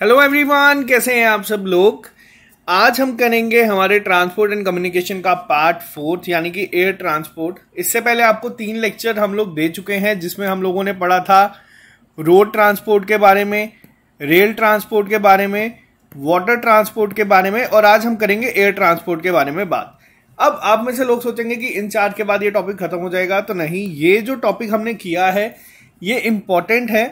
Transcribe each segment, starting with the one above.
hello everyone कैसे हैं आप सब लोग आज हम करेंगे हमारे ट्रांसपोर्ट एंड कम्युनिकेशन का पार्ट फोर्थ यानी कि एयर ट्रांसपोर्ट इससे पहले आपको तीन लेक्चर हम लोग दे चुके हैं जिसमें हम लोगों ने पढ़ा था रोड ट्रांसपोर्ट के बारे में रेल ट्रांसपोर्ट के बारे में वाटर ट्रांसपोर्ट के बारे में और आज हम करेंगे एयर ट्रांसपोर्ट के बारे में बात अब आप में से लोग सोचेंगे कि इन चार के बाद ये टॉपिक खत्म हो जाएगा तो नहीं ये जो टॉपिक हमने किया है ये इम्पॉर्टेंट है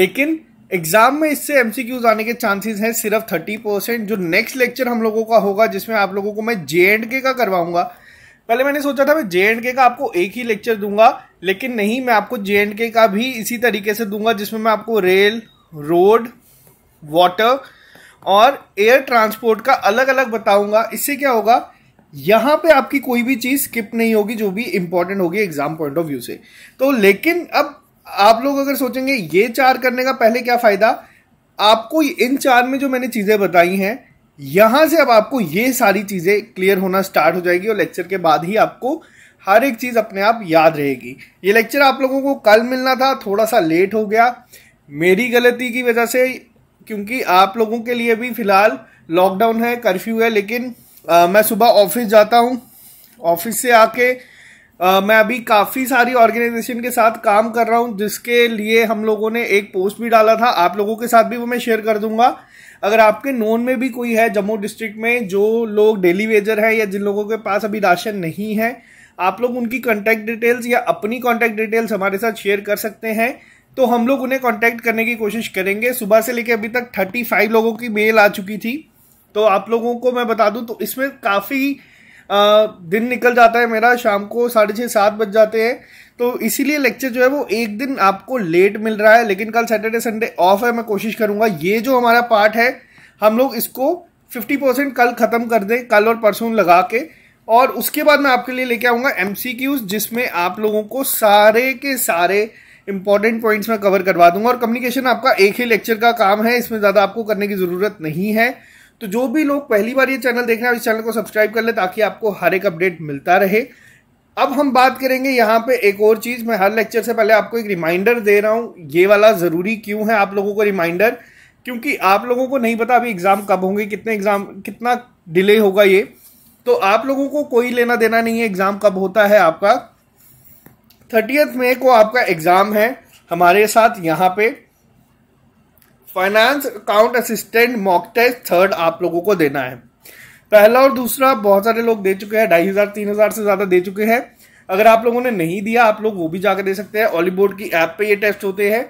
लेकिन एग्जाम में इससे एमसीक्यूज आने के चांसेस हैं सिर्फ थर्टी परसेंट जो नेक्स्ट लेक्चर हम लोगों का होगा जिसमें आप लोगों को मैं जे एंड के का करवाऊंगा पहले मैंने सोचा था मैं जे एंड के का आपको एक ही लेक्चर दूंगा लेकिन नहीं मैं आपको जे एंड के का भी इसी तरीके से दूंगा जिसमें मैं आपको रेल रोड वाटर और एयर ट्रांसपोर्ट का अलग अलग बताऊंगा इससे क्या होगा यहाँ पे आपकी कोई भी चीज़ स्किप नहीं होगी जो भी इंपॉर्टेंट होगी एग्जाम पॉइंट ऑफ व्यू से तो लेकिन अब आप लोग अगर सोचेंगे ये चार करने का पहले क्या फ़ायदा आपको इन चार में जो मैंने चीज़ें बताई हैं यहाँ से अब आपको ये सारी चीज़ें क्लियर होना स्टार्ट हो जाएगी और लेक्चर के बाद ही आपको हर एक चीज़ अपने आप याद रहेगी ये लेक्चर आप लोगों को कल मिलना था थोड़ा सा लेट हो गया मेरी गलती की वजह से क्योंकि आप लोगों के लिए भी फ़िलहाल लॉकडाउन है कर्फ्यू है लेकिन आ, मैं सुबह ऑफिस जाता हूँ ऑफिस से आके मैं अभी काफ़ी सारी ऑर्गेनाइजेशन के साथ काम कर रहा हूँ जिसके लिए हम लोगों ने एक पोस्ट भी डाला था आप लोगों के साथ भी वो मैं शेयर कर दूंगा अगर आपके नोन में भी कोई है जम्मू डिस्ट्रिक्ट में जो लोग डेली वेजर हैं या जिन लोगों के पास अभी राशन नहीं है आप लोग उनकी कॉन्टैक्ट डिटेल्स या अपनी कॉन्टैक्ट डिटेल्स हमारे साथ शेयर कर सकते हैं तो हम लोग उन्हें कॉन्टैक्ट करने की कोशिश करेंगे सुबह से लेकर अभी तक थर्टी फाइव लोगों की मेल आ चुकी थी तो आप लोगों को मैं बता दूँ तो इसमें काफ़ी दिन निकल जाता है मेरा शाम को साढ़े छः सात बज जाते हैं तो इसीलिए लेक्चर जो है वो एक दिन आपको लेट मिल रहा है लेकिन कल सैटरडे संडे ऑफ है मैं कोशिश करूंगा ये जो हमारा पार्ट है हम लोग इसको फिफ्टी परसेंट कल ख़त्म कर दें कल और परसों लगा के और उसके बाद मैं आपके लिए लेके आऊँगा एम जिसमें आप लोगों को सारे के सारे इंपॉर्टेंट पॉइंट्स में कवर करवा दूंगा और कम्युनिकेशन आपका एक ही लेक्चर का काम है इसमें ज़्यादा आपको करने की ज़रूरत नहीं है तो जो भी लोग पहली बार ये चैनल देख रहे हैं इस चैनल को सब्सक्राइब कर ले ताकि आपको हर एक अपडेट मिलता रहे अब हम बात करेंगे यहाँ पे एक और चीज़ मैं हर लेक्चर से पहले आपको एक रिमाइंडर दे रहा हूँ ये वाला ज़रूरी क्यों है आप लोगों को रिमाइंडर क्योंकि आप लोगों को नहीं पता अभी एग्ज़ाम कब होंगे कितने एग्ज़ाम कितना डिले होगा ये तो आप लोगों को कोई लेना देना नहीं है एग्ज़ाम कब होता है आपका थर्टियथ मे को आपका एग्ज़ाम है हमारे साथ यहाँ पे finance account assistant mock test third आप लोगों को देना है पहला और दूसरा बहुत सारे लोग दे चुके हैं ढाई हजार तीन हजार से ज्यादा दे चुके हैं अगर आप लोगों ने नहीं दिया आप लोग वो भी जाकर दे सकते हैं ऑलीबोर्ड की ऐप पे ये टेस्ट होते हैं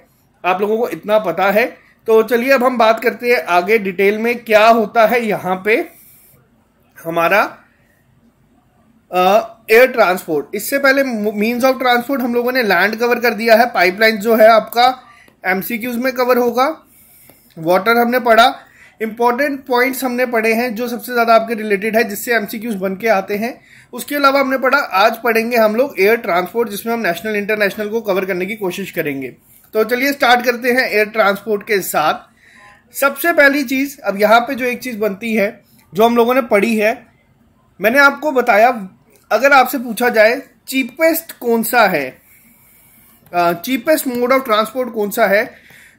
आप लोगों को इतना पता है तो चलिए अब हम बात करते हैं आगे डिटेल में क्या होता है यहाँ पे हमारा एयर ट्रांसपोर्ट इससे पहले मीन्स ऑफ ट्रांसपोर्ट हम लोगों ने लैंड कवर कर दिया है पाइपलाइन जो है आपका एमसीक्यूज में कवर होगा वाटर हमने पढ़ा इंपॉर्टेंट पॉइंट्स हमने पढ़े हैं जो सबसे ज़्यादा आपके रिलेटेड है जिससे एमसीक्यूज बन के आते हैं उसके अलावा हमने पढ़ा आज पढ़ेंगे हम लोग एयर ट्रांसपोर्ट जिसमें हम नेशनल इंटरनेशनल को कवर करने की कोशिश करेंगे तो चलिए स्टार्ट करते हैं एयर ट्रांसपोर्ट के साथ सबसे पहली चीज़ अब यहाँ पे जो एक चीज़ बनती है जो हम लोगों ने पढ़ी है मैंने आपको बताया अगर आपसे पूछा जाए चीपेस्ट कौन सा है चीपेस्ट मोड ऑफ ट्रांसपोर्ट कौन सा है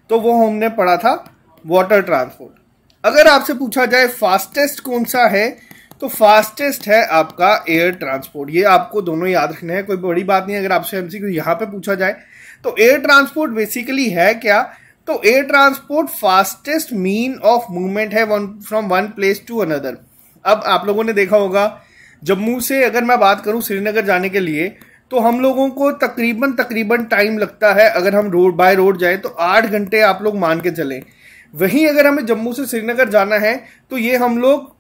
तो वो हमने पढ़ा था वाटर ट्रांसपोर्ट अगर आपसे पूछा जाए फास्टेस्ट कौन सा है तो फास्टेस्ट है आपका एयर ट्रांसपोर्ट ये आपको दोनों याद रखना है कोई बड़ी बात नहीं अगर आपसे को यहाँ पे पूछा जाए तो एयर ट्रांसपोर्ट बेसिकली है क्या तो air transport fastest mean of movement है one from one place to another अब आप लोगों ने देखा होगा जम्मू से अगर मैं बात करूं श्रीनगर जाने के लिए तो हम लोगों को तकरीबन तकरीबन टाइम लगता है अगर हम रोड बाय रोड जाए तो आठ घंटे आप लोग मान के चलें वहीं अगर हमें जम्मू से श्रीनगर जाना है तो ये हम लोग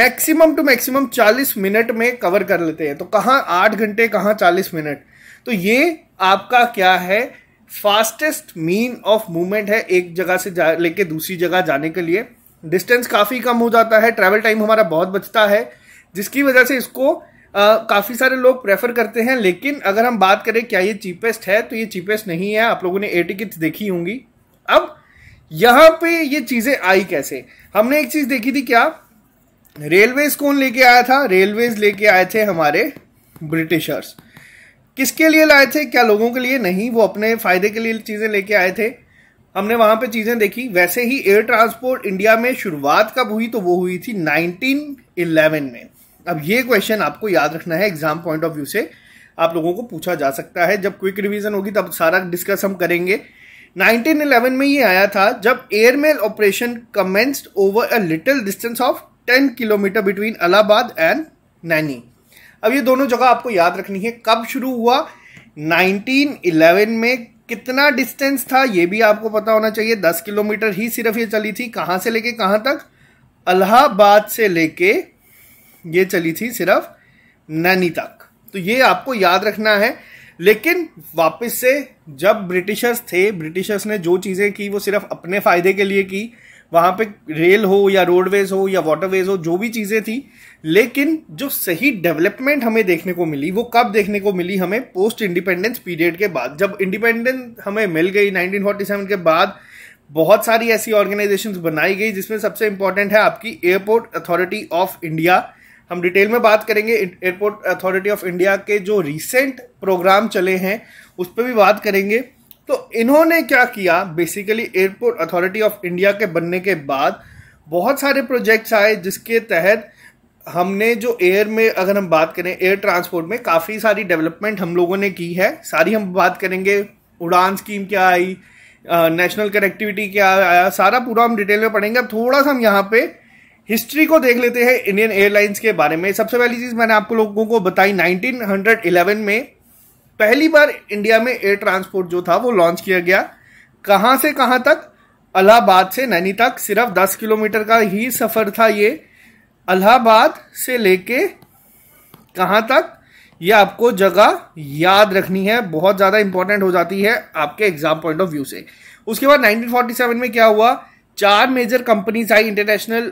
मैक्सिमम टू मैक्सिमम 40 मिनट में कवर कर लेते हैं तो कहाँ आठ घंटे कहाँ 40 मिनट तो ये आपका क्या है फास्टेस्ट मीन ऑफ मूवमेंट है एक जगह से जा लेके दूसरी जगह जाने के लिए डिस्टेंस काफ़ी कम हो जाता है ट्रैवल टाइम हमारा बहुत बचता है जिसकी वजह से इसको काफ़ी सारे लोग प्रेफर करते हैं लेकिन अगर हम बात करें क्या ये चीपेस्ट है तो ये चीपेस्ट नहीं है आप लोगों ने ए टिकट्स देखी होंगी अब यहां पे ये चीजें आई कैसे हमने एक चीज देखी थी क्या रेलवेज कौन लेके आया था रेलवेज लेके आए थे हमारे ब्रिटिशर्स किसके लिए लाए थे क्या लोगों के लिए नहीं वो अपने फायदे के लिए चीजें लेके आए थे हमने वहां पे चीजें देखी वैसे ही एयर ट्रांसपोर्ट इंडिया में शुरुआत कब हुई तो वो हुई थी 1911 में अब ये क्वेश्चन आपको याद रखना है एग्जाम पॉइंट ऑफ व्यू से आप लोगों को पूछा जा सकता है जब क्विक रिवीजन होगी तब सारा डिस्कस हम करेंगे 1911 में ये आया था जब airmail operation commenced over a little distance of 10 kilometre between Allahabad and Naini अब ये दोनों जगह आपको याद रखनी है कब शुरू हुआ 1911 में कितना डिस्टेंस था ये भी आपको पता होना चाहिए 10 किलोमीटर ही सिर्फ ये चली थी कहाँ से लेके कहाँ तक अलाहाबाद से लेके ये चली थी सिर्फ नैनी तक तो ये आपको याद रखना है लेकिन वापस से जब ब्रिटिशर्स थे ब्रिटिशर्स ने जो चीज़ें की वो सिर्फ अपने फ़ायदे के लिए की वहाँ पे रेल हो या रोडवेज हो या वाटरवेज हो जो भी चीज़ें थी लेकिन जो सही डेवलपमेंट हमें देखने को मिली वो कब देखने को मिली हमें पोस्ट इंडिपेंडेंस पीरियड के बाद जब इंडिपेंडेंस हमें मिल गई 1947 के बाद बहुत सारी ऐसी ऑर्गेनाइजेशन बनाई गई जिसमें सबसे इंपॉर्टेंट है आपकी एयरपोर्ट अथॉरिटी ऑफ इंडिया हम डिटेल में बात करेंगे एयरपोर्ट अथॉरिटी ऑफ इंडिया के जो रिसेंट प्रोग्राम चले हैं उस पर भी बात करेंगे तो इन्होंने क्या किया basically Airport authority of India के बनने के बाद बहुत सारे प्रोजेक्ट्स आए जिसके तहत हमने जो एयर में अगर हम बात करें एयर ट्रांसपोर्ट में काफ़ी सारी डेवलपमेंट हम लोगों ने की है सारी हम बात करेंगे उड़ान स्कीम क्या आई नेशनल कनेक्टिविटी क्या आया सारा पूरा हम डिटेल में पढ़ेंगे अब थोड़ा सा हम यहाँ पे हिस्ट्री को देख लेते हैं इंडियन एयरलाइंस के बारे में सबसे पहली चीज मैंने आपको लोगों को बताई 1911 में पहली बार इंडिया में एयर ट्रांसपोर्ट जो था वो लॉन्च किया गया कहां से कहां तक अलाहाबाद से नैनी तक सिर्फ 10 किलोमीटर का ही सफर था ये अलाहाबाद से लेके कहां तक ये आपको जगह याद रखनी है बहुत ज्यादा इंपॉर्टेंट हो जाती है आपके एग्जाम पॉइंट ऑफ व्यू से उसके बाद 1947 में क्या हुआ चार मेजर कंपनीज आई इंटरनेशनल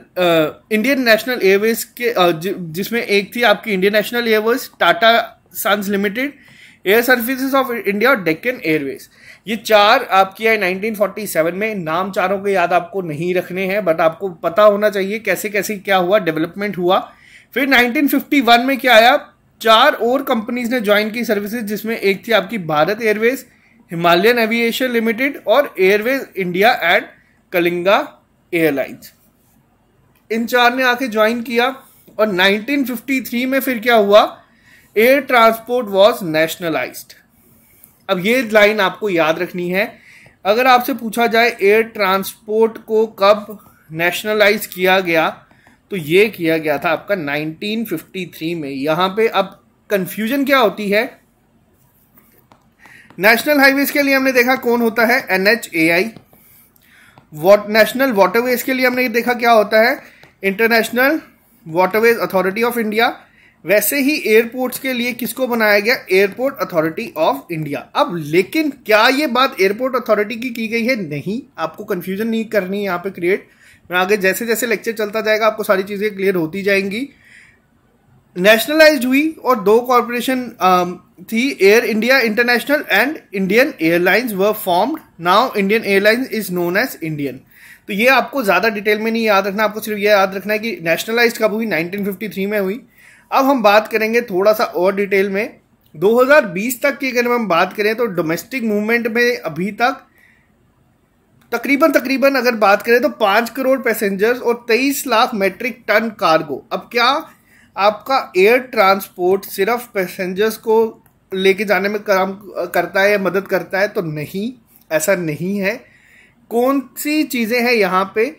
इंडियन नेशनल एयरवेज के uh, जिसमें एक थी आपकी Indian national Airways Tata Sons Limited Air services of India और डेक्कन एयरवेज ये चार आपकी आई 1947 में नाम चारों के याद आपको नहीं रखने हैं बट आपको पता होना चाहिए कैसे कैसे क्या हुआ डेवलपमेंट हुआ फिर 1951 में क्या आया चार और कंपनीज ने ज्वाइन की सर्विसेज जिसमें एक थी आपकी Bharat Airways Himalayan aviation Limited और Airways India and Kalinga Airlines इन चार ने आके ज्वाइन किया और 1953 में फिर क्या हुआ एयर ट्रांसपोर्ट वॉज नेशनलाइज्ड अब ये लाइन आपको याद रखनी है अगर आपसे पूछा जाए एयर ट्रांसपोर्ट को कब नेशनलाइज किया गया तो ये किया गया था आपका 1953 में यहां पे अब कंफ्यूजन क्या होती है नेशनल हाईवेज के लिए हमने देखा कौन होता है एनएचएआई नेशनल वाटरवेज के लिए हमने ये देखा क्या होता है International waterways authority of India वैसे ही एयरपोर्ट्स के लिए किसको बनाया गया एयरपोर्ट अथॉरिटी ऑफ इंडिया अब लेकिन क्या ये बात एयरपोर्ट अथॉरिटी की की गई है नहीं आपको कंफ्यूजन नहीं करनी यहाँ पे क्रिएट मैं आगे जैसे जैसे लेक्चर चलता जाएगा आपको सारी चीज़ें क्लियर होती जाएंगी नेशनलाइज हुई और दो कॉरपोरेशन um, थी Air India International and Indian Airlines were formed now Indian Airlines is known as Indian तो ये आपको ज़्यादा डिटेल में नहीं याद रखना आपको सिर्फ ये याद रखना है कि नेशनलाइज कब हुई 1953 में हुई अब हम बात करेंगे थोड़ा सा और डिटेल में 2020 तक की अगर हम बात करें तो डोमेस्टिक मूवमेंट में अभी तक तकरीबन तकरीबन अगर बात करें तो पाँच करोड़ पैसेंजर्स और तेईस लाख मेट्रिक टन कार्गो अब क्या आपका एयर ट्रांसपोर्ट सिर्फ पैसेंजर्स को लेके जाने में काम करता है या मदद करता है तो नहीं ऐसा नहीं है कौन सी चीज़ें हैं यहाँ पे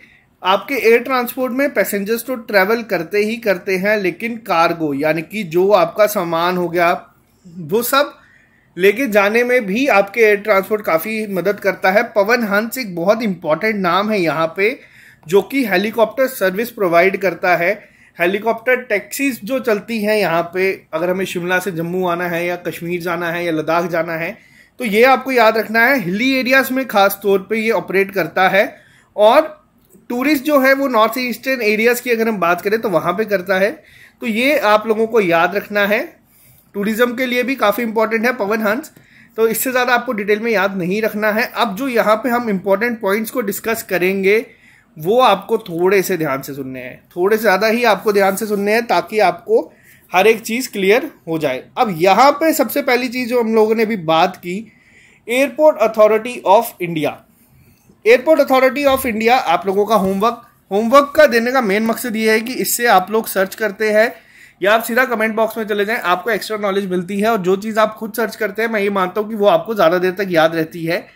आपके एयर ट्रांसपोर्ट में पैसेंजर्स तो ट्रैवल करते ही करते हैं लेकिन कार्गो यानी कि जो आपका सामान हो गया वो सब लेके जाने में भी आपके एयर ट्रांसपोर्ट काफ़ी मदद करता है पवन हंस एक बहुत इंपॉर्टेंट नाम है यहाँ पे जो कि हेलीकॉप्टर सर्विस प्रोवाइड करता है हेलीकॉप्टर टैक्सीज जो चलती हैं यहाँ पे अगर हमें शिमला से जम्मू आना है या कश्मीर जाना है या लद्दाख जाना है तो ये आपको याद रखना है हिली एरियाज़ में ख़ास तौर पे ये ऑपरेट करता है और टूरिस्ट जो है वो नॉर्थ ईस्टर्न एरियाज़ की अगर हम बात करें तो वहाँ पे करता है तो ये आप लोगों को याद रखना है टूरिज़्म के लिए भी काफ़ी इंपॉर्टेंट है पवन हंस तो इससे ज़्यादा आपको डिटेल में याद नहीं रखना है अब जो यहाँ पे हम इम्पोर्टेंट पॉइंट्स को डिस्कस करेंगे वो आपको थोड़े से ध्यान से सुनने हैं थोड़े से ज़्यादा ही आपको ध्यान से सुनने हैं ताकि आपको हर एक चीज़ क्लियर हो जाए अब यहाँ पे सबसे पहली चीज़ जो हम लोगों ने अभी बात की Airport authority of India Airport authority of India आप लोगों का होमवर्क होमवर्क का देने का मेन मकसद ये है कि इससे आप लोग सर्च करते हैं या आप सीधा कमेंट बॉक्स में चले जाएं आपको एक्स्ट्रा नॉलेज मिलती है और जो चीज़ आप खुद सर्च करते हैं मैं ये मानता हूँ कि वो आपको ज़्यादा देर तक याद रहती है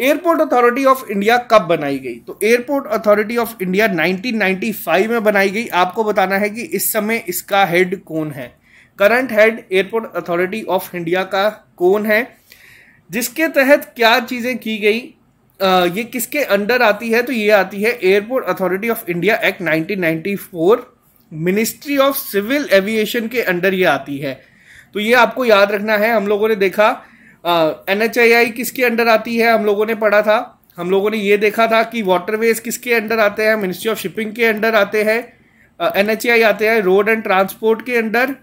एयरपोर्ट अथॉरिटी ऑफ इंडिया कब बनाई गई तो एयरपोर्ट अथॉरिटी ऑफ इंडिया 1995 में बनाई गई आपको बताना है कि इस समय इसका हेड कौन है current head Airport authority of India का कौन है जिसके तहत क्या चीज़ें की गई आ, ये किसके अंडर आती है तो ये आती है Airport authority of India act 1994 Ministry of civil aviation के अंडर ये आती है तो ये आपको याद रखना है हम लोगों ने देखा एन एच आई आई किसके अंडर आती है हम लोगों ने पढ़ा था हम लोगों ने ये देखा था कि वाटरवेज किसके अंडर आते हैं मिनिस्ट्री ऑफ शिपिंग के अंडर आते हैं एन एच आई आते हैं रोड एंड ट्रांसपोर्ट के अंडर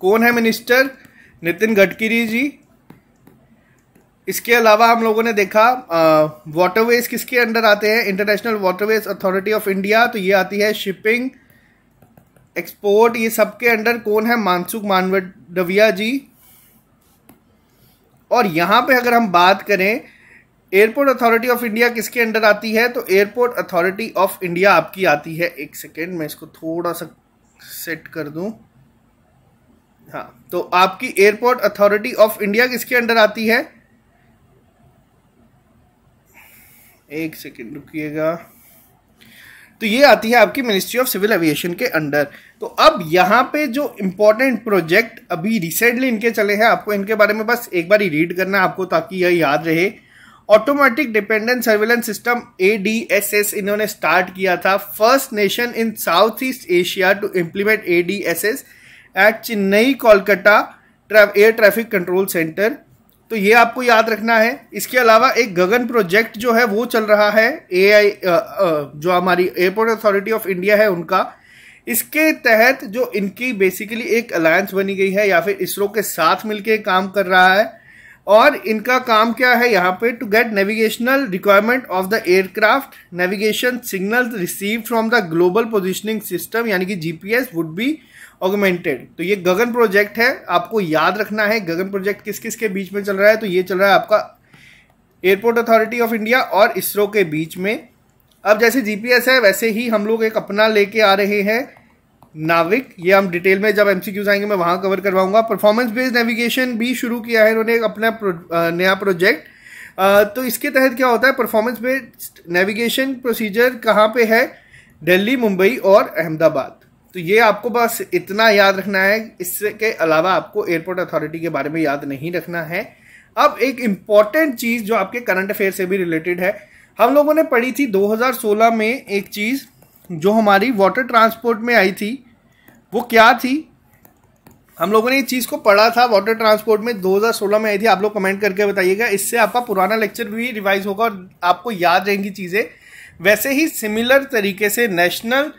कौन है मिनिस्टर नितिन गडकरी जी इसके अलावा हम लोगों ने देखा वाटरवेज किसके अंडर आते हैं international waterways authority of India तो ये आती है शिपिंग एक्सपोर्ट ये सबके अंडर कौन है मानसुख मानवडविया जी और यहां पे अगर हम बात करें एयरपोर्ट अथॉरिटी ऑफ इंडिया किसके अंडर आती है तो एयरपोर्ट अथॉरिटी ऑफ इंडिया आपकी आती है एक सेकेंड मैं इसको थोड़ा सा सेट कर दू हाँ तो आपकी एयरपोर्ट अथॉरिटी ऑफ इंडिया किसके अंडर आती है एक सेकेंड रुकिएगा तो ये आती है आपकी मिनिस्ट्री ऑफ सिविल एविएशन के अंडर तो अब यहाँ पे जो इम्पोर्टेंट प्रोजेक्ट अभी रिसेंटली इनके चले हैं आपको इनके बारे में बस एक बार ही रीड करना है आपको ताकि यह याद रहे automatic dependent surveillance system a इन्होंने स्टार्ट किया था first nation in south east Asia to implement a at Chennai Kolkata air traffic control centre तो ये आपको याद रखना है इसके अलावा एक गगन प्रोजेक्ट जो है वो चल रहा है ए जो हमारी एयरपोर्ट अथॉरिटी ऑफ इंडिया है उनका इसके तहत जो इनकी बेसिकली एक अलायंस बनी गई है या फिर इसरो के साथ मिलके काम कर रहा है और इनका काम क्या है यहाँ पे to get navigational requirement of the aircraft navigation signal receive from the global positioning system यानी कि जीपीएस वुड बी ऑगमेंटेड तो ये गगन प्रोजेक्ट है आपको याद रखना है गगन प्रोजेक्ट किस किस के बीच में चल रहा है तो ये चल रहा है आपका एयरपोर्ट अथॉरिटी ऑफ इंडिया और इसरो के बीच में अब जैसे जीपीएस है वैसे ही हम लोग एक अपना लेके आ रहे हैं नाविक ये हम डिटेल में जब एमसीक्यूज आएंगे मैं वहाँ कवर करवाऊंगा परफॉर्मेंस बेस्ड नेविगेशन भी शुरू किया है इन्होंने अपना प्रो, नया प्रोजेक्ट तो इसके तहत क्या होता है परफॉर्मेंस बेस्ड नेविगेशन प्रोसीजर कहाँ पे है दिल्ली मुंबई और अहमदाबाद तो ये आपको बस इतना याद रखना है इसके अलावा आपको एयरपोर्ट अथॉरिटी के बारे में याद नहीं रखना है अब एक इम्पॉर्टेंट चीज़ जो आपके करंट अफेयर से भी रिलेटेड है हम लोगों ने पढ़ी थी 2016 में एक चीज़ जो हमारी वाटर ट्रांसपोर्ट में आई थी वो क्या थी हम लोगों ने ये चीज़ को पढ़ा था वाटर ट्रांसपोर्ट में 2016 में आई थी आप लोग कमेंट करके बताइएगा इससे आपका पुराना लेक्चर भी रिवाइज होगा और आपको याद रहेंगी चीज़ें वैसे ही सिमिलर तरीके से नेशनल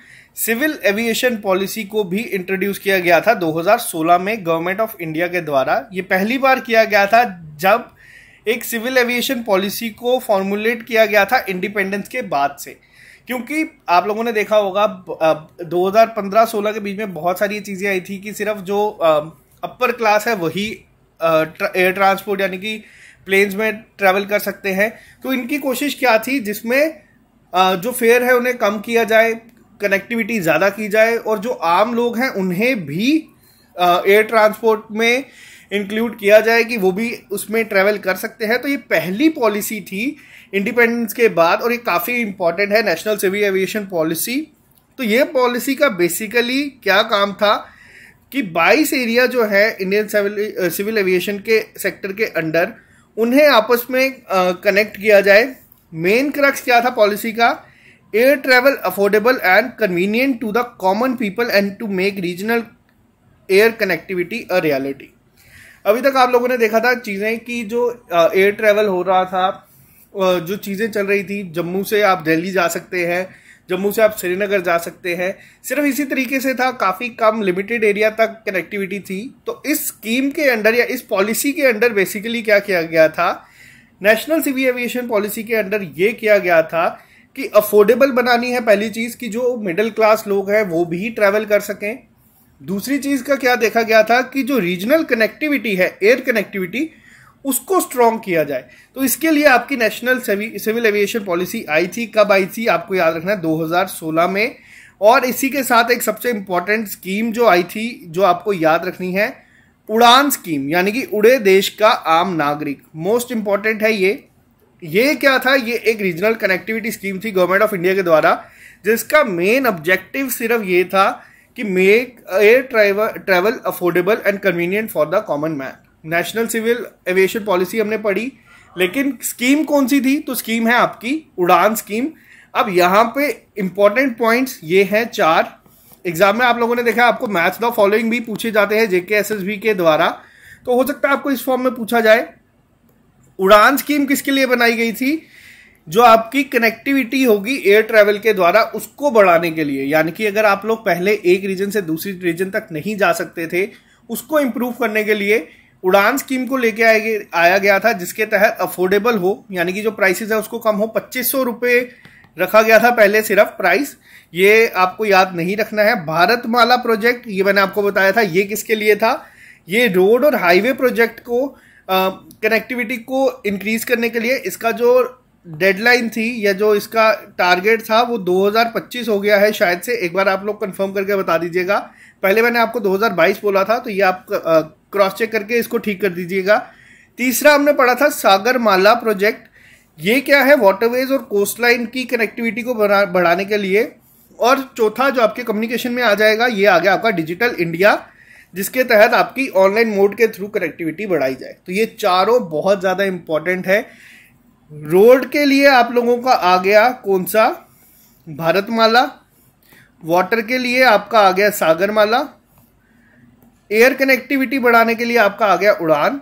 सिविल एविएशन पॉलिसी को भी इंट्रोड्यूस किया गया था 2016 में गवर्नमेंट ऑफ इंडिया के द्वारा ये पहली बार किया गया था जब एक सिविल एविएशन पॉलिसी को फॉर्मुलेट किया गया था इंडिपेंडेंस के बाद से क्योंकि आप लोगों ने देखा होगा 2015-16 के बीच में बहुत सारी चीज़ें आई थी कि सिर्फ जो अपर क्लास है वही एयर ट्रांसपोर्ट यानी कि प्लेन्स में ट्रैवल कर सकते हैं तो इनकी कोशिश क्या थी जिसमें जो फेयर है उन्हें कम किया जाए कनेक्टिविटी ज़्यादा की जाए और जो आम लोग हैं उन्हें भी एयर ट्रांसपोर्ट में इंक्लूड किया जाए कि वो भी उसमें ट्रैवल कर सकते हैं तो ये पहली पॉलिसी थी इंडिपेंडेंस के बाद और ये काफ़ी इंपॉर्टेंट है नेशनल सिविल एविएशन पॉलिसी तो ये पॉलिसी का बेसिकली क्या काम था कि 22 एरिया जो है इंडियन सिविल सिविल एविएशन के सेक्टर के अंडर उन्हें आपस में कनेक्ट किया जाए मेन क्रक्स क्या था पॉलिसी का air travel affordable and convenient to the common people and to make regional air connectivity a reality अभी तक आप लोगों ने देखा था चीज़ें कि जो एयर ट्रेवल हो रहा था जो चीज़ें चल रही थी जम्मू से आप दिल्ली जा सकते हैं जम्मू से आप श्रीनगर जा सकते हैं सिर्फ इसी तरीके से था काफ़ी कम लिमिटेड एरिया तक कनेक्टिविटी थी तो इस स्कीम के अंडर या इस पॉलिसी के अंडर बेसिकली क्या किया गया था नेशनल सिविल एविएशन पॉलिसी के अंडर ये किया गया था कि अफोर्डेबल बनानी है पहली चीज़ कि जो मिडिल क्लास लोग हैं वो भी ट्रैवल कर सकें दूसरी चीज का क्या देखा गया था कि जो रीजनल कनेक्टिविटी है एयर कनेक्टिविटी उसको स्ट्रॉन्ग किया जाए तो इसके लिए आपकी नेशनल सिविल एविएशन पॉलिसी आई थी कब आई थी आपको याद रखना है 2016 में और इसी के साथ एक सबसे इंपॉर्टेंट स्कीम जो आई थी जो आपको याद रखनी है उड़ान स्कीम यानी कि उड़े देश का आम नागरिक मोस्ट इंपॉर्टेंट है ये ये क्या था ये एक रीजनल कनेक्टिविटी स्कीम थी गवर्नमेंट ऑफ इंडिया के द्वारा जिसका मेन ऑब्जेक्टिव सिर्फ ये था कि make air travel affordable and convenient for the common man national civil aviation policy हमने पढ़ी लेकिन स्कीम कौन सी थी तो स्कीम है आपकी उड़ान स्कीम अब यहाँ पे इंपॉर्टेंट पॉइंट्स ये हैं चार एग्जाम में आप लोगों ने देखा आपको मैथ द फॉलोइंग भी पूछे जाते हैं जेके एस एस बी के द्वारा तो हो सकता है आपको इस फॉर्म में पूछा जाए उड़ान स्कीम किसके लिए बनाई गई थी जो आपकी कनेक्टिविटी होगी एयर ट्रेवल के द्वारा उसको बढ़ाने के लिए यानी कि अगर आप लोग पहले एक रीजन से दूसरी रीजन तक नहीं जा सकते थे उसको इम्प्रूव करने के लिए उड़ान स्कीम को लेके आया गया था जिसके तहत अफोर्डेबल हो यानी कि जो प्राइसेस है उसको कम हो पच्चीस सौ रुपये रखा गया था पहले सिर्फ प्राइस ये आपको याद नहीं रखना है भारत माला प्रोजेक्ट ये मैंने आपको बताया था ये किसके लिए था ये रोड और हाईवे प्रोजेक्ट को कनेक्टिविटी को इंक्रीज करने के लिए इसका जो डेडलाइन थी या जो इसका टारगेट था वो 2025 हो गया है शायद से एक बार आप लोग कंफर्म करके बता दीजिएगा पहले मैंने आपको 2022 बोला था तो ये आप क्रॉस चेक करके इसको ठीक कर दीजिएगा तीसरा हमने पढ़ा था सागरमाला प्रोजेक्ट ये क्या है वाटरवेज और कोस्ट लाइन की कनेक्टिविटी को बढ़ाने के लिए और चौथा जो आपके कम्युनिकेशन में आ जाएगा ये आ गया आपका डिजिटल इंडिया जिसके तहत आपकी ऑनलाइन मोड के थ्रू कनेक्टिविटी बढ़ाई जाए तो ये चारों बहुत ज़्यादा इंपॉर्टेंट है रोड के लिए आप लोगों का आ गया कौन सा भारतमाला वाटर के लिए आपका आ गया सागरमाला एयर कनेक्टिविटी बढ़ाने के लिए आपका आ गया उड़ान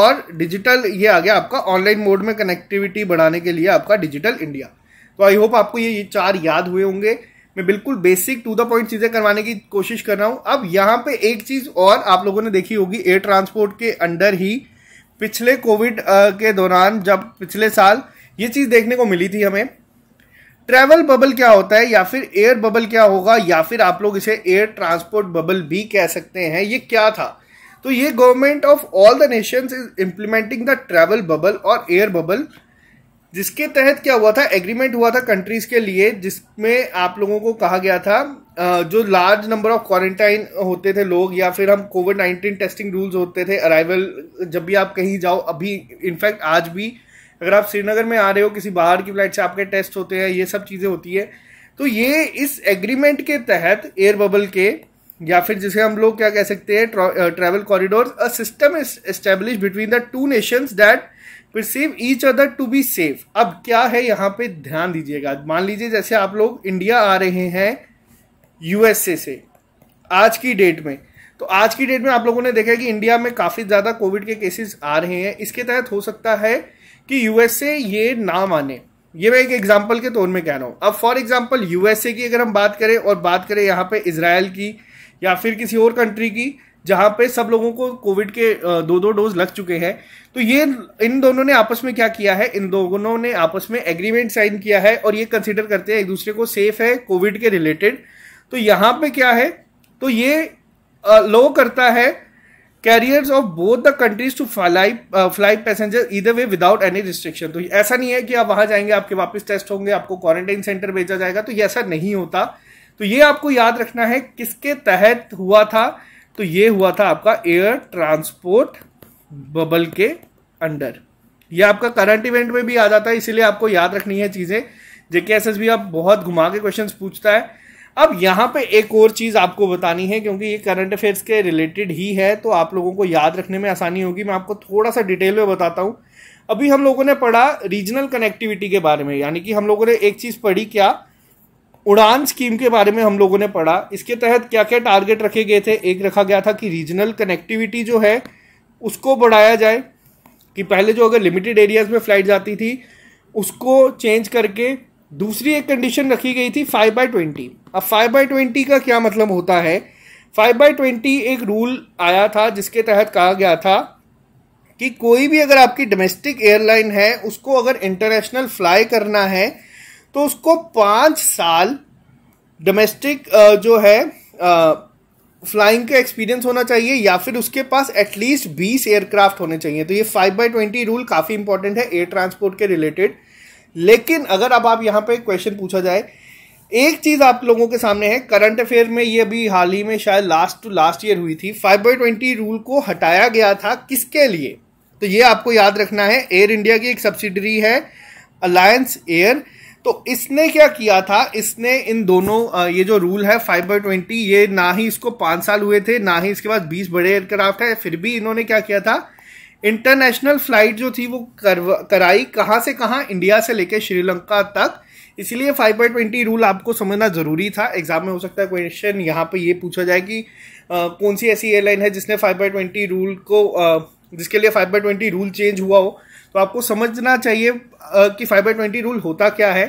और डिजिटल ये आ गया आपका ऑनलाइन मोड में कनेक्टिविटी बढ़ाने के लिए आपका डिजिटल इंडिया तो आई होप आपको ये चार याद हुए होंगे मैं बिल्कुल बेसिक टू द पॉइंट चीज़ें करवाने की कोशिश कर रहा हूँ अब यहाँ पे एक चीज़ और आप लोगों ने देखी होगी एयर ट्रांसपोर्ट के अंडर ही पिछले कोविड के दौरान जब पिछले साल ये चीज़ देखने को मिली थी हमें ट्रैवल बबल क्या होता है या फिर एयर बबल क्या होगा या फिर आप लोग इसे एयर ट्रांसपोर्ट बबल भी कह सकते हैं ये क्या था तो ये government of all the nations is implementing the travel bubble और एयर बबल जिसके तहत क्या हुआ था एग्रीमेंट हुआ था कंट्रीज के लिए जिसमें आप लोगों को कहा गया था जो लार्ज नंबर ऑफ क्वारंटाइन होते थे लोग या फिर हम कोविड नाइन्टीन टेस्टिंग रूल्स होते थे अराइवल जब भी आप कहीं जाओ अभी इनफैक्ट आज भी अगर आप श्रीनगर में आ रहे हो किसी बाहर की फ्लाइट से आपके टेस्ट होते हैं ये सब चीज़ें होती है तो ये इस एग्रीमेंट के तहत एयर बबल के या फिर जिसे हम लोग क्या कह सकते हैं travel corridor a system is establish between the two nations that perceive each other to be safe अब क्या है यहाँ पे ध्यान दीजिएगा मान लीजिए जैसे आप लोग इंडिया आ रहे हैं यूएसए से आज की डेट में तो आज की डेट में आप लोगों ने देखा है कि इंडिया में काफ़ी ज़्यादा कोविड के केसेस आ रहे हैं इसके तहत हो सकता है कि यूएसए ये ना माने ये मैं एक एग्जाम्पल के तौर में कह रहा हूँ अब फॉर एग्जाम्पल यूएसए की अगर हम बात करें और बात करें यहाँ पे इसराइल की या फिर किसी और कंट्री की जहाँ पे सब लोगों को कोविड के दो दो डोज लग चुके हैं तो ये इन दोनों ने आपस में क्या किया है इन दोनों ने आपस में एग्रीमेंट साइन किया है और ये कंसिडर करते हैं एक दूसरे को सेफ है कोविड के रिलेटेड तो यहां पे क्या है तो ये लो करता है carriers of both the countries to fly fly passenger इधर वे विदाउट एनी रिस्ट्रिक्शन तो ऐसा नहीं है कि आप वहां जाएंगे आपके वापस टेस्ट होंगे आपको क्वारंटाइन सेंटर भेजा जाएगा तो ये ऐसा नहीं होता तो ये आपको याद रखना है किसके तहत हुआ था तो ये हुआ था आपका एयर ट्रांसपोर्ट बबल के अंडर ये आपका करंट इवेंट में भी आ जाता है इसीलिए आपको याद रखनी है चीजें जेके एस एस बी आप बहुत घुमा के क्वेश्चन पूछता है अब यहाँ पे एक और चीज़ आपको बतानी है क्योंकि ये करंट अफेयर्स के रिलेटेड ही है तो आप लोगों को याद रखने में आसानी होगी मैं आपको थोड़ा सा डिटेल में बताता हूँ अभी हम लोगों ने पढ़ा रीजनल कनेक्टिविटी के बारे में यानी कि हम लोगों ने एक चीज़ पढ़ी क्या उड़ान स्कीम के बारे में हम लोगों ने पढ़ा इसके तहत क्या क्या टारगेट रखे गए थे एक रखा गया था कि रीजनल कनेक्टिविटी जो है उसको बढ़ाया जाए कि पहले जो अगर लिमिटेड एरियाज में फ्लाइट जाती थी उसको चेंज करके दूसरी एक कंडीशन रखी गई थी फाइव बाई ट्वेंटी अब फाइव बाई ट्वेंटी का क्या मतलब होता है फाइव बाई ट्वेंटी एक रूल आया था जिसके तहत कहा गया था कि कोई भी अगर आपकी डोमेस्टिक एयरलाइन है उसको अगर इंटरनेशनल फ्लाई करना है तो उसको पाँच साल डोमेस्टिक जो है फ्लाइंग का एक्सपीरियंस होना चाहिए या फिर उसके पास एटलीस्ट बीस एयरक्राफ्ट होने चाहिए तो ये फाइव बाई ट्वेंटी रूल काफ़ी इंपॉर्टेंट है एयर ट्रांसपोर्ट के रिलेटेड लेकिन अगर अब आप यहाँ पे क्वेश्चन पूछा जाए एक चीज आप लोगों के सामने है करंट अफेयर में ये अभी हाल ही में शायद लास्ट टू लास्ट ईयर हुई थी फाइव बाई ट्वेंटी रूल को हटाया गया था किसके लिए तो ये आपको याद रखना है एयर इंडिया की एक सब्सिडरी है अलायंस एयर तो इसने क्या किया था इसने इन दोनों ये जो रूल है फाइव बाई ट्वेंटी ये ना ही इसको पाँच साल हुए थे ना ही इसके बाद बीस बड़े एयरक्राफ्ट है फिर भी इन्होंने क्या किया था इंटरनेशनल फ्लाइट जो थी वो कराई कहाँ से कहाँ इंडिया से लेकर श्रीलंका तक इसलिए फाइव बाई ट्वेंटी रूल आपको समझना ज़रूरी था एग्जाम में हो सकता है क्वेश्चन यहाँ पर ये पूछा जाए कि आ, कौन सी ऐसी एयरलाइन है जिसने फाइव बाई ट्वेंटी रूल को आ, जिसके लिए five by twenty rule change हुआ हो तो आपको समझना चाहिए आ, कि फाइव बाई ट्वेंटी रूल होता क्या है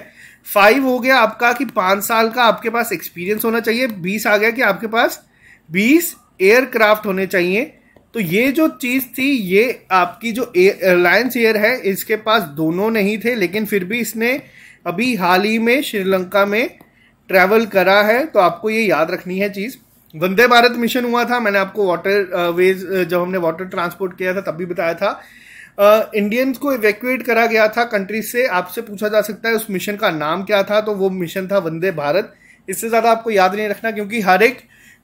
फाइव हो गया आपका कि पाँच साल का आपके पास एक्सपीरियंस होना चाहिए बीस आ गया कि आपके पास बीस एयरक्राफ्ट होने चाहिए तो ये जो चीज़ थी ये आपकी जो एयरलाइंस एयर है इसके पास दोनों नहीं थे लेकिन फिर भी इसने अभी हाल ही में श्रीलंका में ट्रैवल करा है तो आपको ये याद रखनी है चीज़ वंदे भारत मिशन हुआ था मैंने आपको वाटर वेज जब हमने वाटर ट्रांसपोर्ट किया था तब भी बताया था इंडियंस को इवेक्यूएट करा गया था कंट्री से आपसे पूछा जा सकता है उस मिशन का नाम क्या था तो वो मिशन था वंदे भारत इससे ज़्यादा आपको याद नहीं रखना क्योंकि हर एक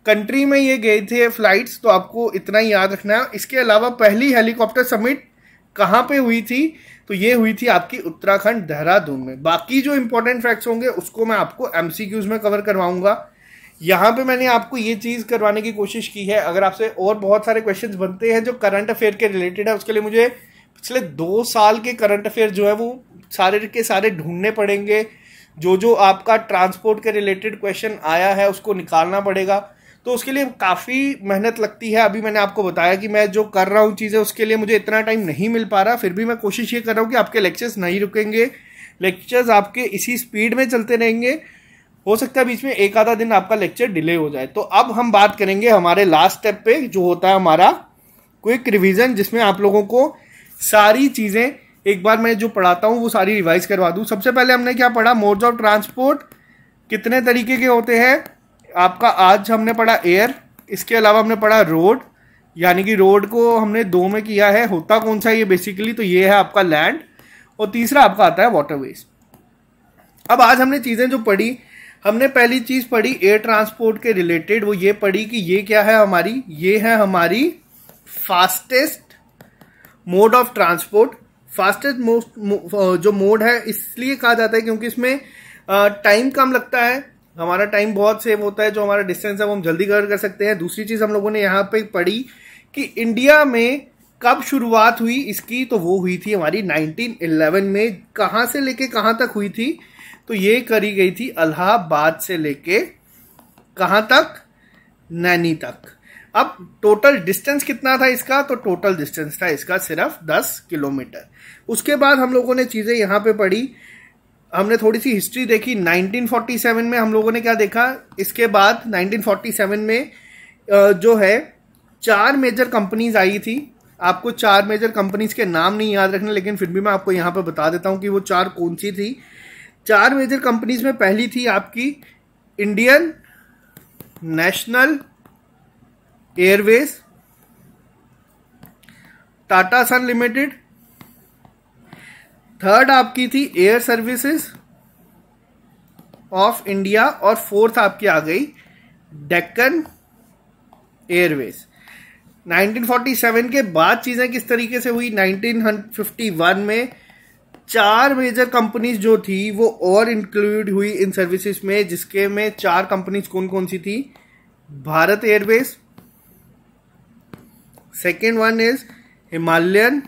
कंट्री में ये गए थे फ्लाइट्स तो आपको इतना ही याद रखना है इसके अलावा पहली हेलीकॉप्टर समिट कहाँ पे हुई थी तो ये हुई थी आपकी उत्तराखंड देहरादून में बाकी जो इंपॉर्टेंट फैक्ट्स होंगे उसको मैं आपको एम में कवर करवाऊंगा यहाँ पे मैंने आपको ये चीज़ करवाने की कोशिश की है अगर आपसे और बहुत सारे क्वेश्चन बनते हैं जो करंट अफेयर के रिलेटेड है उसके लिए मुझे पिछले दो साल के करंट अफेयर जो है वो सारे के सारे ढूंढने पड़ेंगे जो जो आपका ट्रांसपोर्ट के रिलेटेड क्वेश्चन आया है उसको निकालना पड़ेगा तो उसके लिए काफ़ी मेहनत लगती है अभी मैंने आपको बताया कि मैं जो कर रहा हूँ चीज़ें उसके लिए मुझे इतना टाइम नहीं मिल पा रहा फिर भी मैं कोशिश ये कर रहा हूँ कि आपके लेक्चर्स नहीं रुकेंगे लेक्चर्स आपके इसी स्पीड में चलते रहेंगे हो सकता है बीच में एक आधा दिन आपका लेक्चर डिले हो जाए तो अब हम बात करेंगे हमारे लास्ट स्टेप पे जो होता है हमारा क्विक रिवीजन जिसमें आप लोगों को सारी चीज़ें एक बार मैं जो पढ़ाता हूँ वो सारी रिवाइज करवा दूँ सबसे पहले हमने क्या पढ़ा मोड्स ऑफ ट्रांसपोर्ट कितने तरीके के होते हैं आपका आज हमने पढ़ा एयर इसके अलावा हमने पढ़ा रोड यानी कि रोड को हमने दो में किया है होता कौन सा ये बेसिकली तो ये है आपका लैंड और तीसरा आपका आता है वाटरवेज अब आज हमने चीज़ें जो पढ़ी हमने पहली चीज़ पढ़ी एयर ट्रांसपोर्ट के रिलेटेड वो ये पढ़ी कि ये क्या है हमारी ये है हमारी fastest mode of transport fastest most जो मोड है इसलिए कहा जाता है क्योंकि इसमें टाइम कम लगता है हमारा टाइम बहुत सेव होता है जो हमारा डिस्टेंस है वो हम जल्दी कवर कर सकते हैं दूसरी चीज़ हम लोगों ने यहाँ पे पढ़ी कि इंडिया में कब शुरुआत हुई इसकी तो वो हुई थी हमारी 1911 में कहाँ से लेके कहाँ तक हुई थी तो ये करी गई थी अलाहाबाद से लेके कहाँ तक नैनी तक अब टोटल डिस्टेंस कितना था इसका तो टोटल डिस्टेंस था इसका सिर्फ 10 किलोमीटर उसके बाद हम लोगों ने चीज़ें यहाँ पे पढ़ी हमने थोड़ी सी हिस्ट्री देखी 1947 में हम लोगों ने क्या देखा इसके बाद 1947 में जो है चार मेजर कंपनीज आई थी आपको चार मेजर कंपनीज के नाम नहीं याद रखने लेकिन फिर भी मैं आपको यहाँ पर बता देता हूँ कि वो चार कौन सी थी चार मेजर कंपनीज में पहली थी आपकी Indian national Airways Tata son limited third आपकी थी एयर सर्विसेज ऑफ इंडिया और फोर्थ आपकी आ गई डेक्कन एयरवेज 1947 के बाद चीज़ें किस तरीके से हुई 1951 में चार मेजर कंपनीज जो थी वो और इंक्लूड हुई इन सर्विसेज में जिसके में चार कंपनीज कौन कौन सी थी Bharat airways second one is Himalayan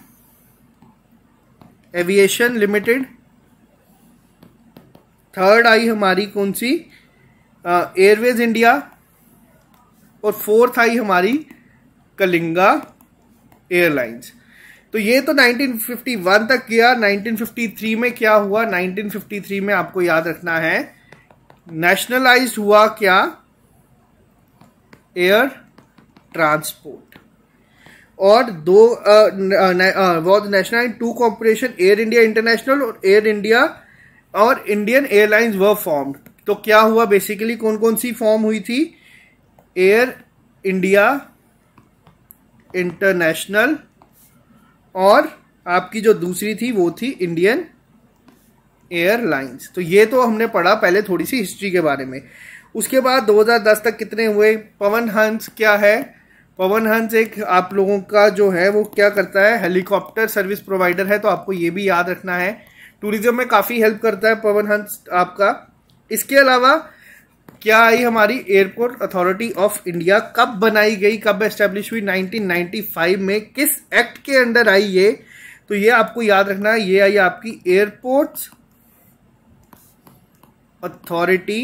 aviation limited third आई हमारी कौन सी एयरवेज इंडिया और फोर्थ आई हमारी कलिंगा एयरलाइंस तो ये तो 1951 तक किया 1953 में क्या हुआ 1953 में आपको याद रखना है नेशनलाइज हुआ क्या एयर ट्रांसपोर्ट और दो was national to competition air India international और एयर इंडिया और इंडियन एयरलाइंस व फॉर्म तो क्या हुआ बेसिकली कौन कौन सी फॉर्म हुई थी एयर इंडिया इंटरनेशनल और आपकी जो दूसरी थी वो थी इंडियन एयरलाइंस तो ये तो हमने पढ़ा पहले थोड़ी सी हिस्ट्री के बारे में उसके बाद 2010 तक कितने हुए पवन हंस क्या है पवन हंस एक आप लोगों का जो है वो क्या करता है हेलीकॉप्टर सर्विस प्रोवाइडर है तो आपको ये भी याद रखना है टूरिज्म में काफ़ी हेल्प करता है पवन हंस आपका इसके अलावा क्या आई हमारी एयरपोर्ट अथॉरिटी ऑफ इंडिया कब बनाई गई कब एस्टेब्लिश हुई 1995 में किस एक्ट के अंडर आई ये तो ये आपको याद रखना है ये आई आपकी airports authority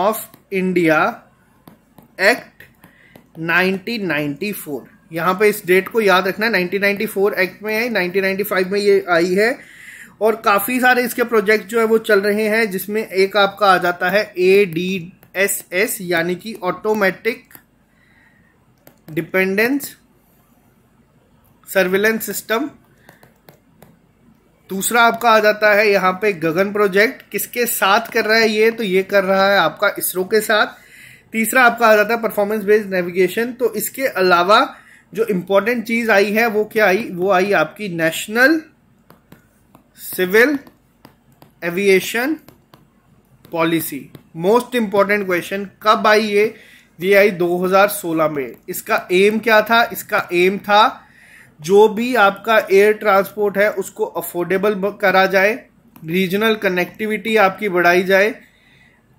of India act 1994 यहां पे इस डेट को याद रखना है 1994 एक्ट में आई 1995 में ये आई है और काफ़ी सारे इसके प्रोजेक्ट जो है वो चल रहे हैं जिसमें एक आपका आ जाता है ए डी एस एस यानी कि ऑटोमेटिक डिपेंडेंस सर्विलेंस सिस्टम दूसरा आपका आ जाता है यहां पे गगन प्रोजेक्ट किसके साथ कर रहा है ये तो ये कर रहा है आपका इसरो के साथ तीसरा आपका आ जाता है परफॉर्मेंस बेस्ड नेविगेशन तो इसके अलावा जो इंपॉर्टेंट चीज आई है वो क्या आई वो आई आपकी national civil aviation policy most important question कब आई ये ये आई 2016 में इसका एम क्या था इसका एम था जो भी आपका एयर ट्रांसपोर्ट है उसको अफोर्डेबल करा जाए रीजनल कनेक्टिविटी आपकी बढ़ाई जाए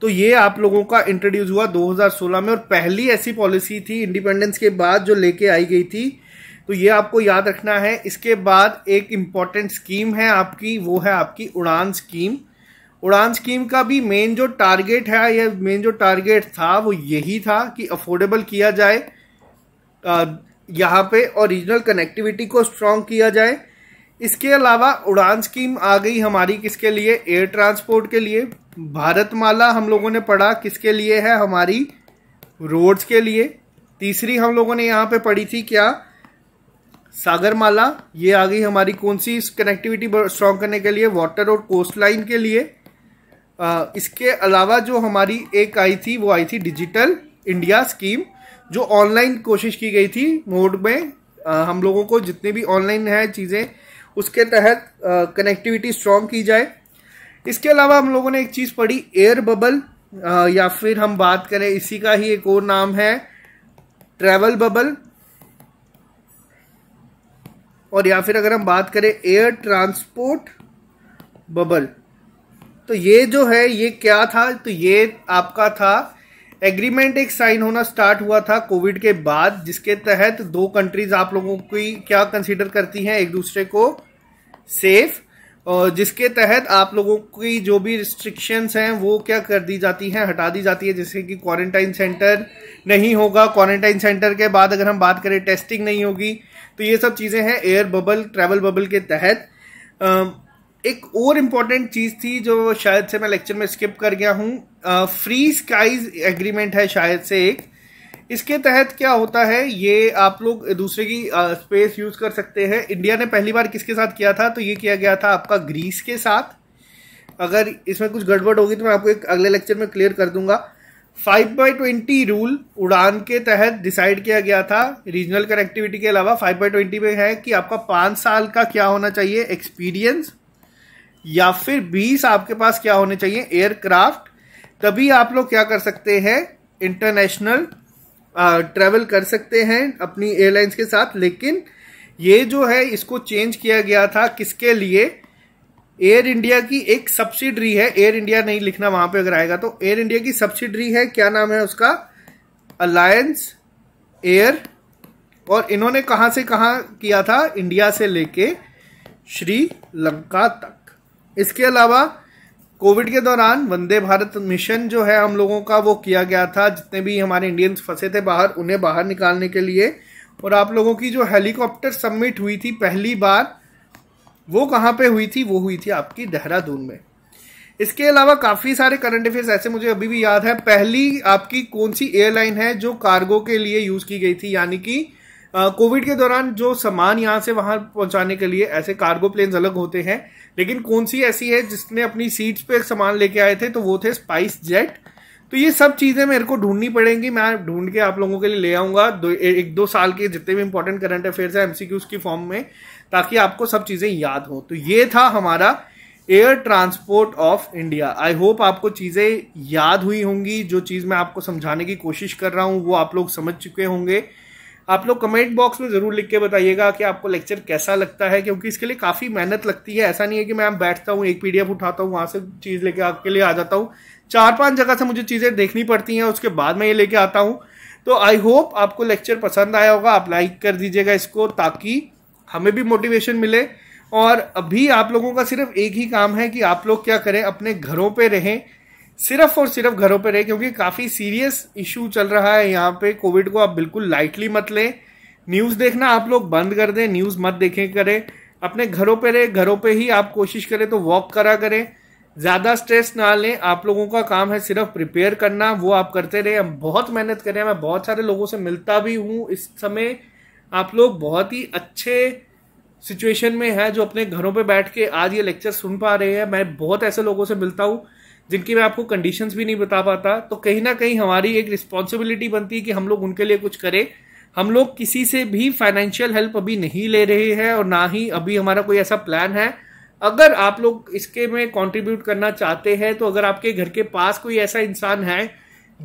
तो ये आप लोगों का इंट्रोड्यूस हुआ 2016 में और पहली ऐसी पॉलिसी थी इंडिपेंडेंस के बाद जो लेके आई गई थी तो ये आपको याद रखना है इसके बाद एक इम्पॉर्टेंट स्कीम है आपकी वो है आपकी उड़ान स्कीम उड़ान स्कीम का भी मेन जो टारगेट है या मेन जो टारगेट था वो यही था कि अफोर्डेबल किया जाए यहाँ पे और रीजनल कनेक्टिविटी को स्ट्रॉन्ग किया जाए इसके अलावा उड़ान स्कीम आ गई हमारी किसके लिए एयर ट्रांसपोर्ट के लिए भारतमाला हम लोगों ने पढ़ा किसके लिए है हमारी रोड्स के लिए तीसरी हम लोगों ने यहाँ पे पढ़ी थी क्या सागरमाला ये आ गई हमारी कौन सी कनेक्टिविटी स्ट्रॉन्ग करने के लिए वाटर और कोस्ट लाइन के लिए आ, इसके अलावा जो हमारी एक आई थी वो आई थी डिजिटल इंडिया स्कीम जो ऑनलाइन कोशिश की गई थी मोड में आ, हम लोगों को जितने भी ऑनलाइन है चीज़ें उसके तहत कनेक्टिविटी स्ट्रॉन्ग की जाए इसके अलावा हम लोगों ने एक चीज़ पढ़ी एयर बबल या फिर हम बात करें इसी का ही एक और नाम है ट्रैवल बबल और या फिर अगर हम बात करें एयर ट्रांसपोर्ट बबल तो ये जो है ये क्या था तो ये आपका था एग्रीमेंट एक साइन होना स्टार्ट हुआ था कोविड के बाद जिसके तहत दो कंट्रीज आप लोगों की क्या कंसीडर करती हैं एक दूसरे को सेफ और जिसके तहत आप लोगों की जो भी रिस्ट्रिक्शंस हैं वो क्या कर दी जाती हैं हटा दी जाती है जैसे कि क्वारंटाइन सेंटर नहीं होगा क्वारंटाइन सेंटर के बाद अगर हम बात करें टेस्टिंग नहीं होगी तो ये सब चीज़ें हैं एयर बबल ट्रैवल बबल के तहत एक और इम्पॉर्टेंट चीज़ थी जो शायद से मैं लेक्चर में स्किप कर गया हूँ फ्री स्काइज एग्रीमेंट है शायद से एक इसके तहत क्या होता है ये आप लोग दूसरे की स्पेस यूज़ कर सकते हैं इंडिया ने पहली बार किसके साथ किया था तो ये किया गया था आपका ग्रीस के साथ अगर इसमें कुछ गड़बड़ होगी तो मैं आपको एक अगले लेक्चर में क्लियर कर दूंगा फाइव बाई ट्वेंटी रूल उड़ान के तहत डिसाइड किया गया था रीजनल कनेक्टिविटी के अलावा फाइव बाई ट्वेंटी में है कि आपका पांच साल का क्या होना चाहिए एक्सपीरियंस या फिर 20 आपके पास क्या होने चाहिए एयरक्राफ्ट तभी आप लोग क्या कर सकते हैं इंटरनेशनल ट्रेवल कर सकते हैं अपनी एयरलाइंस के साथ लेकिन ये जो है इसको चेंज किया गया था किसके लिए एयर इंडिया की एक सब्सिडरी है एयर इंडिया नहीं लिखना वहां पे अगर आएगा तो एयर इंडिया की सब्सिडरी है क्या नाम है उसका अलायंस एयर और इन्होंने कहाँ से कहाँ किया था इंडिया से लेके श्रीलंका तक इसके अलावा कोविड के दौरान वंदे भारत मिशन जो है हम लोगों का वो किया गया था जितने भी हमारे इंडियंस फंसे थे बाहर उन्हें बाहर निकालने के लिए और आप लोगों की जो हेलीकॉप्टर सबमिट हुई थी पहली बार वो कहाँ पे हुई थी वो हुई थी आपकी देहरादून में इसके अलावा काफ़ी सारे करंट अफेयर्स ऐसे मुझे अभी भी याद है पहली आपकी कौन सी एयरलाइन है जो कार्गो के लिए यूज़ की गई थी यानी कि कोविड के दौरान जो सामान यहाँ से वहाँ पहुँचाने के लिए ऐसे कार्गो प्लेन्स अलग होते हैं लेकिन कौन सी ऐसी है जिसने अपनी सीट्स पे सामान लेके आए थे तो वो थे स्पाइस जेट तो ये सब चीज़ें मेरे को ढूंढनी पड़ेंगी मैं ढूंढ के आप लोगों के लिए ले आऊँगा दो एक दो साल के जितने भी इंपॉर्टेंट करंट अफेयर्स हैं एमसीक्यूज की फॉर्म में ताकि आपको सब चीज़ें याद हो तो ये था हमारा air transport of India I hope आपको चीज़ें याद हुई होंगी जो चीज़ मैं आपको समझाने की कोशिश कर रहा हूँ वो आप लोग समझ चुके होंगे आप लोग कमेंट बॉक्स में ज़रूर लिख के बताइएगा कि आपको लेक्चर कैसा लगता है क्योंकि इसके लिए काफ़ी मेहनत लगती है ऐसा नहीं है कि मैं बैठता हूँ एक पीडीएफ उठाता हूँ वहाँ से चीज़ लेके आपके लिए आ जाता हूँ चार पांच जगह से मुझे चीज़ें देखनी पड़ती हैं उसके बाद मैं ये लेके आता हूँ तो आई होप आपको लेक्चर पसंद आया होगा आप लाइक कर दीजिएगा इसको ताकि हमें भी मोटिवेशन मिले और अभी आप लोगों का सिर्फ एक ही काम है कि आप लोग क्या करें अपने घरों पे रहें सिर्फ और सिर्फ घरों पे रहे क्योंकि काफ़ी सीरियस इशू चल रहा है यहाँ पे कोविड को आप बिल्कुल लाइटली मत लें न्यूज़ देखना आप लोग बंद कर दें न्यूज़ मत देखें करें अपने घरों पे रहे घरों पे ही आप कोशिश करें तो वॉक करा करें ज़्यादा स्ट्रेस ना लें आप लोगों का काम है सिर्फ प्रिपेयर करना वो आप करते रहे हम बहुत मेहनत करें मैं बहुत सारे लोगों से मिलता भी हूँ इस समय आप लोग बहुत ही अच्छे सिचुएशन में है जो अपने घरों पे बैठ के आज ये लेक्चर सुन पा रहे हैं मैं बहुत ऐसे लोगों से मिलता हूँ जिनकी मैं आपको कंडीशंस भी नहीं बता पाता तो कहीं ना कहीं हमारी एक रिस्पॉन्सिबिलिटी बनती है कि हम लोग उनके लिए कुछ करें हम लोग किसी से भी फाइनेंशियल हेल्प अभी नहीं ले रहे हैं और ना ही अभी हमारा कोई ऐसा प्लान है अगर आप लोग इसके में कंट्रीब्यूट करना चाहते हैं तो अगर आपके घर के पास कोई ऐसा इंसान है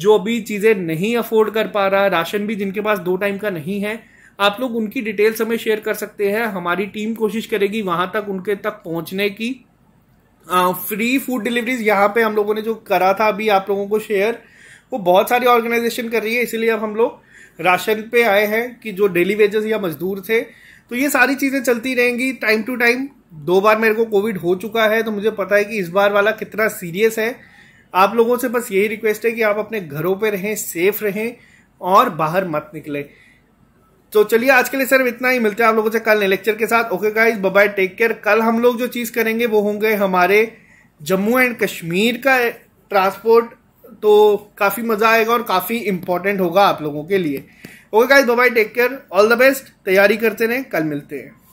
जो अभी चीज़ें नहीं अफोर्ड कर पा रहा राशन भी जिनके पास दो टाइम का नहीं है आप लोग उनकी डिटेल्स हमें शेयर कर सकते हैं हमारी टीम कोशिश करेगी वहां तक उनके तक पहुँचने की फ्री फूड डिलीवरीज यहाँ पे हम लोगों ने जो करा था अभी आप लोगों को शेयर वो बहुत सारी ऑर्गेनाइजेशन कर रही है इसीलिए अब हम लोग राशन पे आए हैं कि जो डेली वेजेस या मजदूर थे तो ये सारी चीज़ें चलती रहेंगी टाइम टू टाइम दो बार मेरे को कोविड हो चुका है तो मुझे पता है कि इस बार वाला कितना सीरियस है आप लोगों से बस यही रिक्वेस्ट है कि आप अपने घरों पर रहें सेफ रहें और बाहर मत निकलें तो चलिए आज के लिए सिर्फ इतना ही मिलते हैं आप लोगों से कल लेक्चर के साथ okay guys bye take care कल हम लोग जो चीज़ करेंगे वो होंगे हमारे जम्मू एंड कश्मीर का ट्रांसपोर्ट तो काफ़ी मज़ा आएगा और काफ़ी इंपॉर्टेंट होगा आप लोगों के लिए okay guys bye take care all the best तैयारी करते रहें कल मिलते हैं